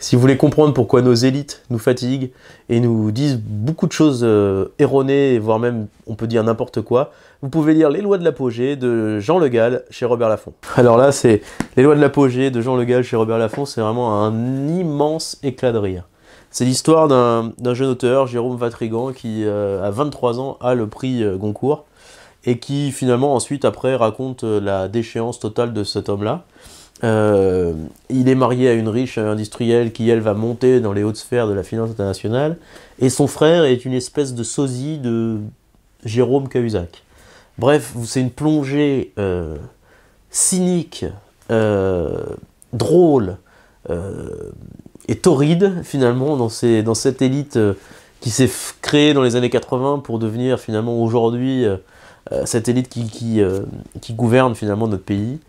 Si vous voulez comprendre pourquoi nos élites nous fatiguent et nous disent beaucoup de choses euh, erronées, voire même on peut dire n'importe quoi, vous pouvez lire Les lois de l'apogée de Jean Le Gall chez Robert Laffont. Alors là, c'est Les lois de l'apogée de Jean Le Gall chez Robert Laffont, c'est vraiment un immense éclat de rire. C'est l'histoire d'un jeune auteur, Jérôme Vatrigan, qui à euh, 23 ans a le prix euh, Goncourt et qui finalement ensuite après raconte la déchéance totale de cet homme-là. Euh, il est marié à une riche industrielle qui, elle, va monter dans les hautes sphères de la finance internationale. Et son frère est une espèce de sosie de Jérôme Cahuzac. Bref, c'est une plongée euh, cynique, euh, drôle et torride, finalement, dans, ces, dans cette élite qui s'est créée dans les années 80 pour devenir, finalement, aujourd'hui, cette élite qui, qui, qui, gouverne, finalement, notre pays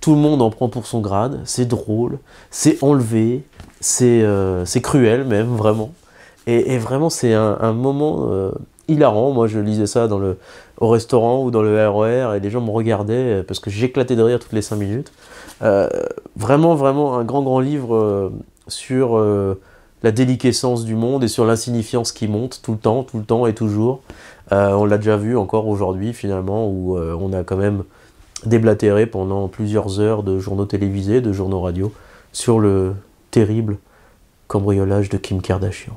tout le monde en prend pour son grade, c'est drôle, c'est enlevé, c'est euh, cruel même, vraiment. Et, vraiment, c'est un, moment euh, hilarant. Moi, je lisais ça dans le, au restaurant ou dans le RER et les gens me regardaient euh, parce que j'éclatais de rire toutes les cinq minutes. vraiment, vraiment un grand, grand livre sur la déliquescence du monde et sur l'insignifiance qui monte tout le temps, tout le temps et toujours. on l'a déjà vu encore aujourd'hui, finalement, où on a quand même Déblatéré pendant plusieurs heures de journaux télévisés, de journaux radio, sur le terrible cambriolage de Kim Kardashian.